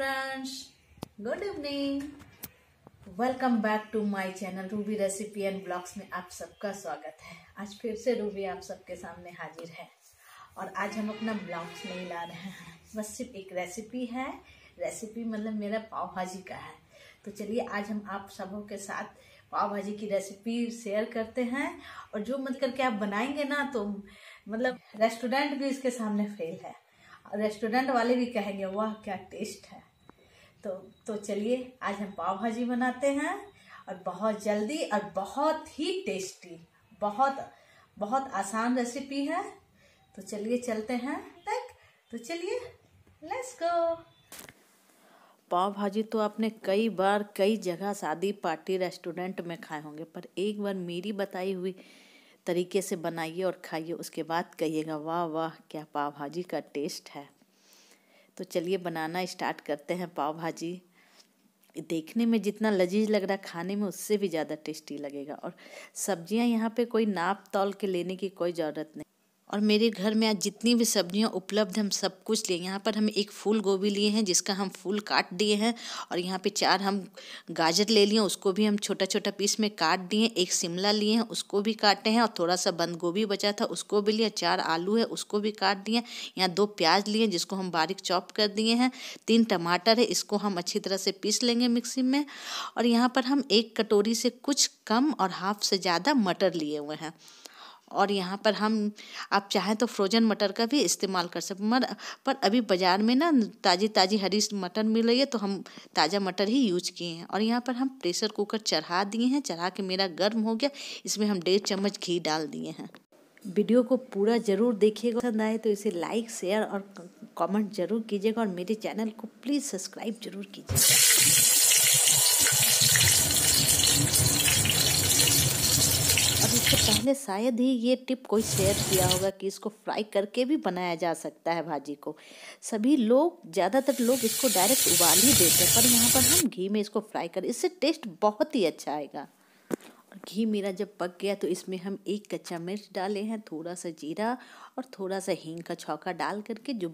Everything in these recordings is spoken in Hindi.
Friends good evening welcome back to my channel Ruby recipe and blogs में आप सबका स्वागत है आज फिर से रूबी आप सबके सामने हाजिर है और आज हम अपना ब्लॉग्स नहीं ला रहे हैं बस सिर्फ एक रेसिपी है रेसिपी मतलब मेरा पाव भाजी का है तो चलिए आज हम आप सबों के साथ पाव भाजी की रेसिपी शेयर करते हैं और जो मत मतलब करके आप बनाएंगे ना तो मतलब रेस्टोरेंट भी इसके सामने फेल है रेस्टोरेंट वाले भी कहेंगे वाह क्या टेस्ट है तो तो चलिए आज हम पाव भाजी बनाते हैं और बहुत जल्दी और बहुत ही टेस्टी बहुत बहुत आसान रेसिपी है तो चलिए चलते हैं तक तो चलिए लेट्स गो पाव भाजी तो आपने कई बार कई जगह शादी पार्टी रेस्टोरेंट में खाए होंगे पर एक बार मेरी बताई हुई तरीके से बनाइए और खाइए उसके बाद कहिएगा वाह वाह क्या पाव भाजी का टेस्ट है तो चलिए बनाना स्टार्ट करते हैं पाव भाजी देखने में जितना लजीज लग रहा है खाने में उससे भी ज़्यादा टेस्टी लगेगा और सब्जियां यहाँ पे कोई नाप तौल के लेने की कोई ज़रूरत नहीं और मेरे घर में आज जितनी भी सब्जियां उपलब्ध हम सब कुछ लिए यहाँ पर हम एक फूल गोभी लिए हैं जिसका हम फूल काट दिए हैं और यहाँ पे चार हम गाजर ले लिए उसको भी हम छोटा छोटा पीस में काट दिए एक शिमला लिए हैं उसको भी काटे हैं और थोड़ा सा बंद गोभी बचा था उसको भी लिया चार आलू है उसको भी काट दिए यहाँ दो प्याज लिए जिसको हम बारीक चॉप कर दिए हैं तीन टमाटर है इसको हम अच्छी तरह से पीस लेंगे मिक्सी में और यहाँ पर हम एक कटोरी से कुछ कम और हाफ से ज़्यादा मटर लिए हुए हैं और यहाँ पर हम आप चाहें तो फ्रोजन मटर का भी इस्तेमाल कर सकते मर पर अभी बाज़ार में ना ताज़ी ताज़ी हरी मटर मिल रही है तो हम ताज़ा मटर ही यूज किए हैं और यहाँ पर हम प्रेशर कुकर चढ़ा दिए हैं चढ़ा के मेरा गर्म हो गया इसमें हम डेढ़ चम्मच घी डाल दिए हैं वीडियो को पूरा ज़रूर देखिएगा पसंद आए तो इसे लाइक शेयर और कमेंट ज़रूर कीजिएगा और मेरे चैनल को प्लीज़ सब्सक्राइब ज़रूर कीजिएगा इससे तो पहले शायद ही ये टिप कोई शेयर किया होगा कि इसको फ्राई करके भी बनाया जा सकता है भाजी को सभी लोग ज़्यादातर लोग इसको डायरेक्ट उबाल ही देते हैं पर यहाँ पर हम घी में इसको फ्राई करें इससे टेस्ट बहुत ही अच्छा आएगा घी मेरा जब पक गया तो इसमें हम एक कच्चा मिर्च डाले हैं थोड़ा सा जीरा और थोड़ा सा हींग का छौका डाल करके जो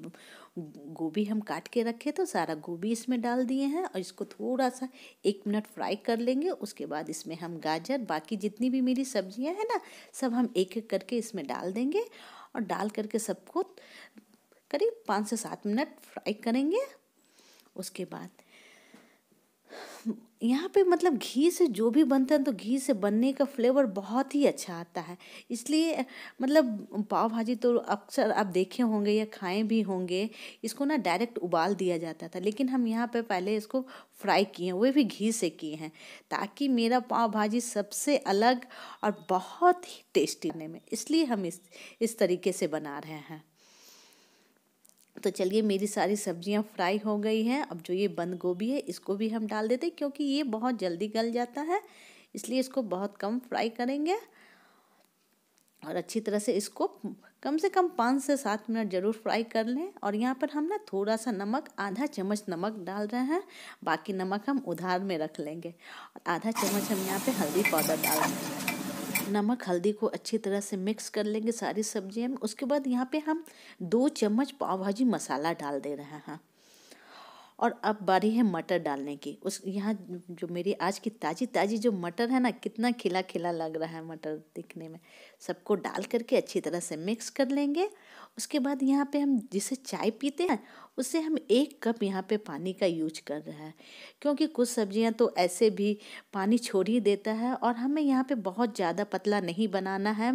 गोभी हम काट के रखे तो सारा गोभी इसमें डाल दिए हैं और इसको थोड़ा सा एक मिनट फ्राई कर लेंगे उसके बाद इसमें हम गाजर बाकी जितनी भी मेरी सब्जियां हैं ना सब हम एक एक करके इसमें डाल देंगे और डाल करके सबको करीब पाँच से सात मिनट फ्राई करेंगे उसके बाद यहाँ पे मतलब घी से जो भी बनता है तो घी से बनने का फ्लेवर बहुत ही अच्छा आता है इसलिए मतलब पाव भाजी तो अक्सर आप देखे होंगे या खाए भी होंगे इसको ना डायरेक्ट उबाल दिया जाता था लेकिन हम यहाँ पे पहले इसको फ्राई किए हैं वो भी घी से किए हैं ताकि मेरा पाव भाजी सबसे अलग और बहुत ही टेस्टी में इसलिए हम इस इस तरीके से बना रहे हैं तो चलिए मेरी सारी सब्जियां फ्राई हो गई हैं अब जो ये बंद गोभी है इसको भी हम डाल देते हैं क्योंकि ये बहुत जल्दी गल जाता है इसलिए इसको बहुत कम फ्राई करेंगे और अच्छी तरह से इसको कम से कम पाँच से सात मिनट ज़रूर फ्राई कर लें और यहाँ पर हम ना थोड़ा सा नमक आधा चम्मच नमक डाल रहे हैं बाकी नमक हम उधार में रख लेंगे और आधा चम्मच हम यहाँ पे हल्दी पाउडर डाल रहे हैं नमक हल्दी को अच्छी तरह से मिक्स कर लेंगे सारी सब्जियाँ उसके बाद यहाँ पे हम दो चम्मच पाव भाजी मसाला डाल दे रहे हैं और अब बारी है मटर डालने की उस यहाँ जो मेरी आज की ताज़ी ताज़ी जो मटर है ना कितना खिला खिला लग रहा है मटर दिखने में सबको डाल करके अच्छी तरह से मिक्स कर लेंगे उसके बाद यहाँ पे हम जिसे चाय पीते हैं उससे हम एक कप यहाँ पे पानी का यूज कर रहे हैं क्योंकि कुछ सब्जियाँ तो ऐसे भी पानी छोड़ ही देता है और हमें यहाँ पे बहुत ज़्यादा पतला नहीं बनाना है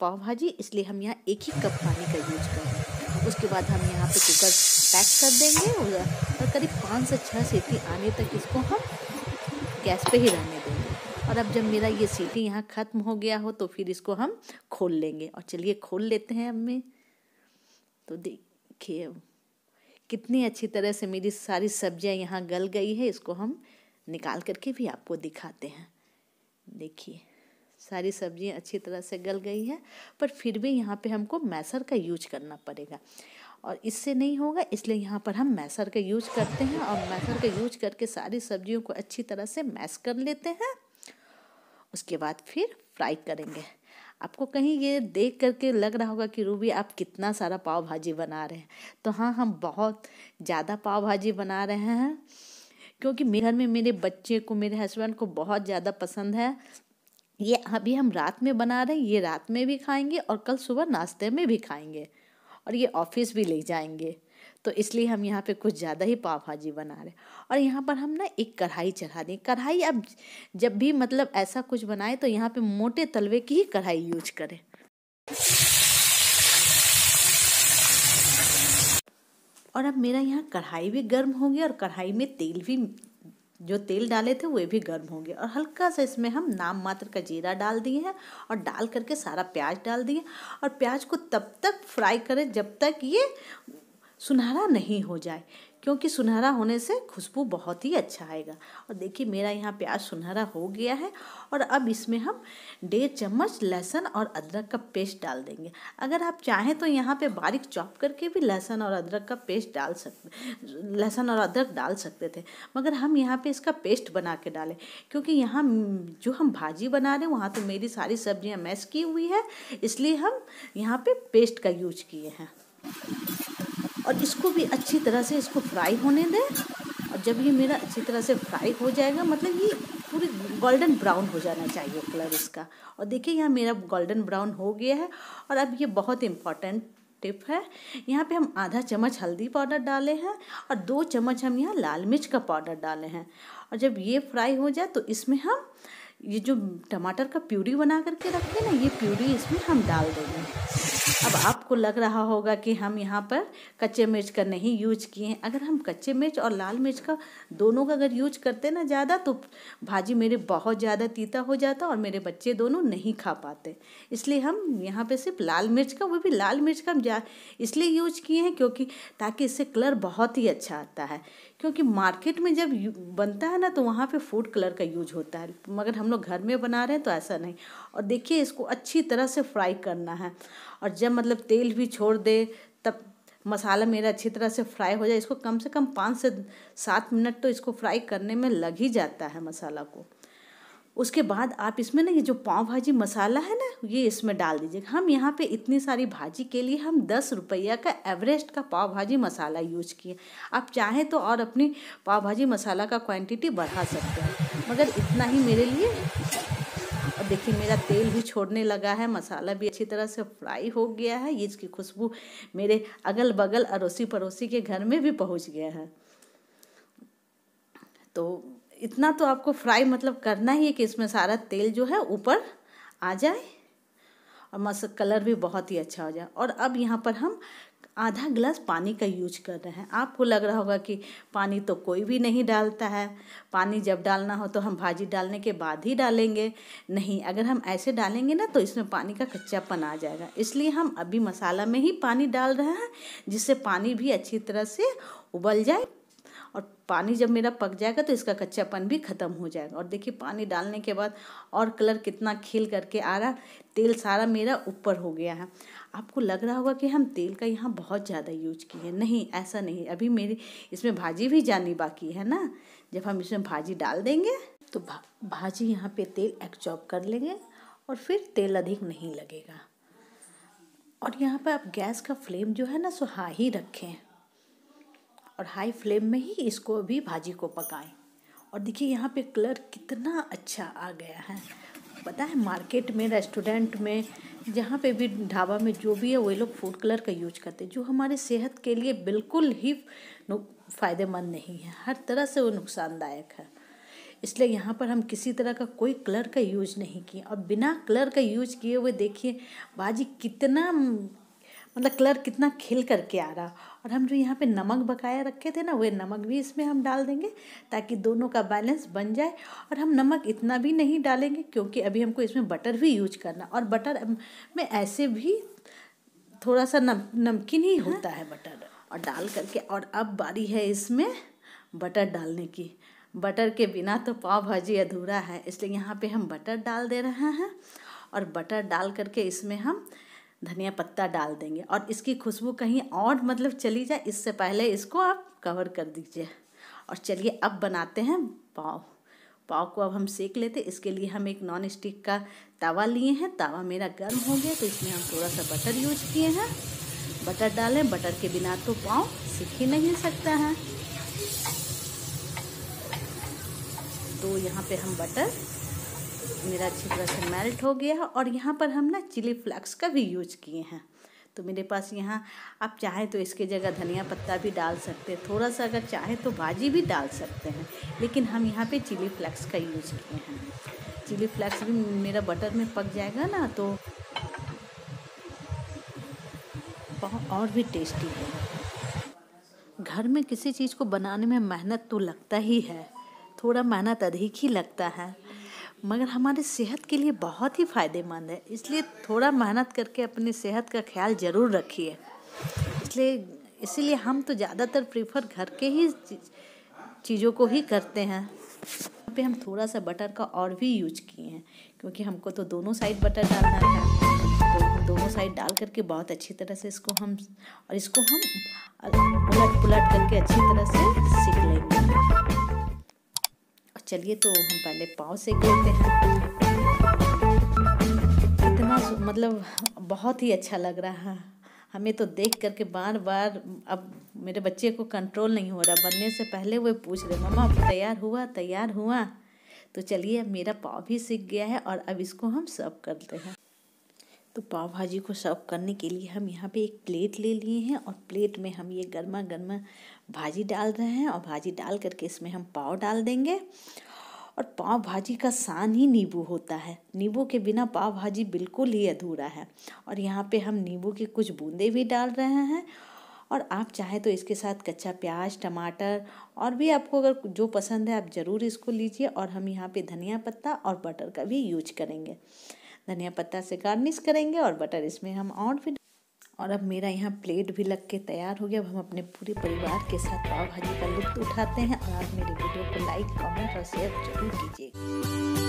पाव भाजी इसलिए हम यहाँ एक ही कप पानी का यूज कर रहे हैं उसके बाद हम यहाँ पे कुकर पैक कर देंगे और करीब पाँच से छः सीटी आने तक इसको हम गैस पे ही रहने देंगे और अब जब मेरा ये सीटी यहाँ ख़त्म हो गया हो तो फिर इसको हम खोल लेंगे और चलिए खोल लेते हैं अब मैं तो देखिए कितनी अच्छी तरह से मेरी सारी सब्जियाँ यहाँ गल गई है इसको हम निकाल करके भी आपको दिखाते हैं देखिए सारी सब्जियां अच्छी तरह से गल गई हैं पर फिर भी यहाँ पे हमको मैसर का यूज करना पड़ेगा और इससे नहीं होगा इसलिए यहाँ पर हम मैसर का यूज करते हैं और मैसर का यूज करके सारी सब्जियों को अच्छी तरह से मैस कर लेते हैं उसके बाद फिर फ्राई करेंगे आपको कहीं ये देख करके लग रहा होगा कि रूबी आप कितना सारा पाव भाजी बना रहे हैं तो हाँ हम बहुत ज़्यादा पाव भाजी बना रहे हैं क्योंकि मेरे घर में मेरे बच्चे को मेरे हस्बैंड को बहुत ज़्यादा पसंद है ये अभी हम रात में बना रहे हैं ये रात में भी खाएंगे और कल सुबह नाश्ते में भी खाएंगे और ये ऑफिस भी ले जाएंगे तो इसलिए हम यहाँ पे कुछ ज़्यादा ही पाव भाजी बना रहे और यहाँ पर हम ना एक कढ़ाई चढ़ा दें कढ़ाई अब जब भी मतलब ऐसा कुछ बनाए तो यहाँ पे मोटे तलवे की ही कढ़ाई यूज करें और अब मेरा यहाँ कढ़ाई भी गर्म हो गया और कढ़ाई में तेल भी जो तेल डाले थे वे भी गर्म होंगे और हल्का सा इसमें हम नाम मात्र का जीरा डाल दिए हैं और डाल करके सारा प्याज डाल दिए और प्याज को तब तक फ्राई करें जब तक ये सुनहरा नहीं हो जाए क्योंकि सुनहरा होने से खुशबू बहुत ही अच्छा आएगा और देखिए मेरा यहाँ प्याज सुनहरा हो गया है और अब इसमें हम डेढ़ चम्मच लहसुन और अदरक का पेस्ट डाल देंगे अगर आप चाहें तो यहाँ पे बारीक चॉप करके भी लहसुन और अदरक का पेस्ट डाल सकते लहसुन और अदरक डाल सकते थे मगर हम यहाँ पे इसका पेस्ट बना के डालें क्योंकि यहाँ जो हम भाजी बना रहे हैं वहाँ तो मेरी सारी सब्जियाँ मैस की हुई है इसलिए हम यहाँ पे पेस्ट का यूज किए हैं और इसको भी अच्छी तरह से इसको फ्राई होने दें और जब ये मेरा अच्छी तरह से फ्राई हो जाएगा मतलब ये पूरी गोल्डन ब्राउन हो जाना चाहिए कलर इसका और देखिए यहाँ मेरा गोल्डन ब्राउन हो गया है और अब ये बहुत इम्पॉर्टेंट टिप है यहाँ पे हम आधा चम्मच हल्दी पाउडर डाले हैं और दो चम्मच हम यहाँ लाल मिर्च का पाउडर डाले हैं और जब ये फ्राई हो जाए तो इसमें हम ये जो टमाटर का प्यूरी बना करके रखे ना ये प्यूरी इसमें हम डाल देंगे अब आपको लग रहा होगा कि हम यहाँ पर कच्चे मिर्च का नहीं यूज किए हैं अगर हम कच्चे मिर्च और लाल मिर्च का दोनों का अगर यूज करते ना ज़्यादा तो भाजी मेरे बहुत ज़्यादा तीता हो जाता और मेरे बच्चे दोनों नहीं खा पाते इसलिए हम यहाँ पे सिर्फ लाल मिर्च का वो भी लाल मिर्च का हम इसलिए यूज किए हैं क्योंकि ताकि इससे कलर बहुत ही अच्छा आता है क्योंकि मार्केट में जब बनता है ना तो वहाँ पे फूड कलर का यूज होता है मगर हम लोग घर में बना रहे हैं तो ऐसा नहीं और देखिए इसको अच्छी तरह से फ्राई करना है और जब मतलब तेल भी छोड़ दे तब मसाला मेरा अच्छी तरह से फ्राई हो जाए इसको कम से कम पाँच से सात मिनट तो इसको फ्राई करने में लग ही जाता है मसाला को उसके बाद आप इसमें ना ये जो पाव भाजी मसाला है ना ये इसमें डाल दीजिएगा हम यहाँ पे इतनी सारी भाजी के लिए हम दस रुपया का एवरेस्ट का पाव भाजी मसाला यूज किए आप चाहें तो और अपनी पाव भाजी मसाला का क्वांटिटी बढ़ा सकते हैं मगर इतना ही मेरे लिए और देखिए मेरा तेल भी छोड़ने लगा है मसाला भी अच्छी तरह से फ्राई हो गया है ये इसकी खुशबू मेरे अगल बगल अड़ोसी पड़ोसी के घर में भी पहुँच गया है तो इतना तो आपको फ्राई मतलब करना ही है कि इसमें सारा तेल जो है ऊपर आ जाए और मस कलर भी बहुत ही अच्छा हो जाए और अब यहाँ पर हम आधा गिलास पानी का यूज कर रहे हैं आपको लग रहा होगा कि पानी तो कोई भी नहीं डालता है पानी जब डालना हो तो हम भाजी डालने के बाद ही डालेंगे नहीं अगर हम ऐसे डालेंगे ना तो इसमें पानी का कच्चापन आ जाएगा इसलिए हम अभी मसाला में ही पानी डाल रहे हैं जिससे पानी भी अच्छी तरह से उबल जाए और पानी जब मेरा पक जाएगा तो इसका कच्चापन भी ख़त्म हो जाएगा और देखिए पानी डालने के बाद और कलर कितना खिल करके आ रहा तेल सारा मेरा ऊपर हो गया है आपको लग रहा होगा कि हम तेल का यहाँ बहुत ज़्यादा यूज किए नहीं ऐसा नहीं अभी मेरी इसमें भाजी भी जानी बाकी है ना जब हम इसमें भाजी डाल देंगे तो भा, भाजी यहाँ पे तेल एक्चॉप कर लेंगे और फिर तेल अधिक नहीं लगेगा और यहाँ पर आप गैस का फ्लेम जो है ना सो हाई रखें और हाई फ्लेम में ही इसको भी भाजी को पकाएं और देखिए यहाँ पे कलर कितना अच्छा आ गया है पता है मार्केट में रेस्टोरेंट में जहाँ पे भी ढाबा में जो भी है वही लोग फूड कलर का यूज करते हैं जो हमारे सेहत के लिए बिल्कुल ही फ़ायदेमंद नहीं है हर तरह से वो नुकसानदायक है इसलिए यहाँ पर हम किसी तरह का कोई कलर का यूज नहीं किए और बिना कलर का यूज किए हुए देखिए भाजी कितना मतलब कलर कितना खिल करके आ रहा और हम जो यहाँ पे नमक बकाया रखे थे ना वह नमक भी इसमें हम डाल देंगे ताकि दोनों का बैलेंस बन जाए और हम नमक इतना भी नहीं डालेंगे क्योंकि अभी हमको इसमें बटर भी यूज करना और बटर में ऐसे भी थोड़ा सा नम नमकीन ही हम्म। होता है बटर और डाल करके और अब बारी है इसमें बटर डालने की बटर के बिना तो पाव भाजी अधूरा है इसलिए यहाँ पे हम बटर डाल दे रहे हैं और बटर डाल करके इसमें हम धनिया पत्ता डाल देंगे और इसकी खुशबू कहीं और मतलब चली जाए इससे पहले इसको आप कवर कर दीजिए और चलिए अब बनाते हैं पाव पाव को अब हम सेक लेते इसके लिए हम एक नॉन स्टिक का तवा लिए हैं तवा मेरा गर्म हो गया तो इसमें हम थोड़ा सा बटर यूज किए हैं बटर डालें बटर के बिना तो पाव सीख ही नहीं सकता है तो यहाँ पे हम बटर मेरा अच्छी तरह से मेल्ट हो गया और यहाँ पर हम ना चिली फ्लैक्स का भी यूज़ किए हैं तो मेरे पास यहाँ आप चाहें तो इसके जगह धनिया पत्ता भी डाल सकते हैं थोड़ा सा अगर चाहें तो भाजी भी डाल सकते हैं लेकिन हम यहाँ पे चिली फ्लैक्स का यूज़ किए हैं चिली फ्लैक्स भी मेरा बटर में पक जाएगा ना तो और भी टेस्टी है घर में किसी चीज़ को बनाने में मेहनत तो लगता ही है थोड़ा मेहनत अधिक ही लगता है मगर हमारे सेहत के लिए बहुत ही फ़ायदेमंद है इसलिए थोड़ा मेहनत करके अपनी सेहत का ख्याल ज़रूर रखिए इसलिए इसीलिए हम तो ज़्यादातर प्रीफर घर के ही चीज़ों को ही करते हैं पे हम थोड़ा सा बटर का और भी यूज किए हैं क्योंकि हमको तो दोनों साइड बटर डालना है तो दोनों साइड डाल करके बहुत अच्छी तरह से इसको हम और इसको हम उलट पुलट करके अच्छी तरह से सीख लेंगे चलिए तो हम पहले पाँव सेक लेते हैं इतना मतलब बहुत ही अच्छा लग रहा है हमें तो देख करके बार बार अब मेरे बच्चे को कंट्रोल नहीं हो रहा बनने से पहले वो पूछ रहे मामा अब तैयार हुआ तैयार हुआ तो चलिए अब मेरा पाव भी सीख गया है और अब इसको हम सर्व करते हैं तो पाव भाजी को सर्व करने के लिए हम यहाँ पे एक प्लेट ले लिए हैं और प्लेट में हम ये गर्मा गर्मा भाजी डाल रहे हैं और भाजी डाल करके इसमें हम पाव डाल देंगे और पाव भाजी का सान ही नींबू होता है नींबू के बिना पाव भाजी बिल्कुल ही अधूरा है और यहाँ पे हम नींबू की कुछ बूंदे भी डाल रहे हैं और आप चाहें तो इसके साथ कच्चा प्याज टमाटर और भी आपको अगर जो पसंद है आप ज़रूर इसको लीजिए और हम यहाँ पे धनिया पत्ता और बटर का भी यूज करेंगे धनिया पत्ता से गार्निश करेंगे और बटर इसमें हम और भी और अब मेरा यहाँ प्लेट भी लग के तैयार हो गया अब हम अपने पूरे परिवार के साथ पाव भाजी का लुत्फ उठाते हैं और आप मेरी वीडियो को लाइक कमेंट और शेयर जरूर कीजिए